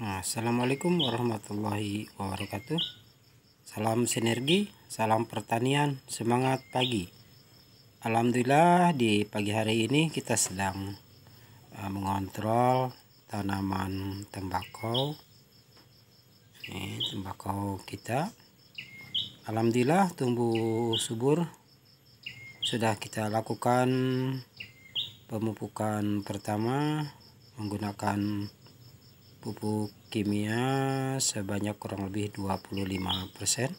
Nah, assalamualaikum warahmatullahi wabarakatuh Salam sinergi, salam pertanian, semangat pagi Alhamdulillah di pagi hari ini kita sedang eh, mengontrol tanaman tembakau Ini tembakau kita Alhamdulillah tumbuh subur Sudah kita lakukan pemupukan pertama menggunakan pupuk kimia sebanyak kurang lebih 25 persen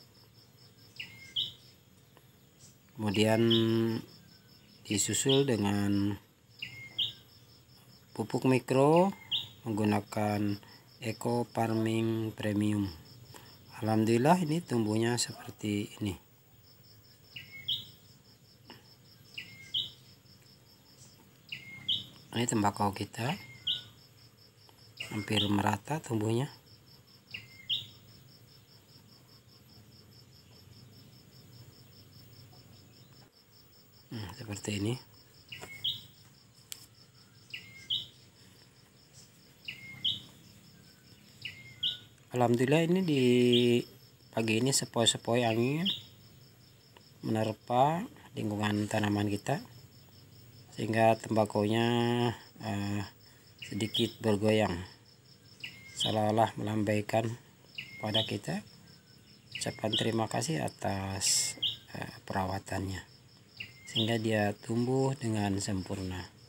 kemudian disusul dengan pupuk mikro menggunakan eco farming premium Alhamdulillah ini tumbuhnya seperti ini ini tembakau kita hampir merata tumbuhnya nah, seperti ini Alhamdulillah ini di pagi ini sepoi-sepoi angin menerpa lingkungan tanaman kita sehingga tembakonya uh, sedikit bergoyang seolah-olah melambaikan pada kita ucapan terima kasih atas eh, perawatannya sehingga dia tumbuh dengan sempurna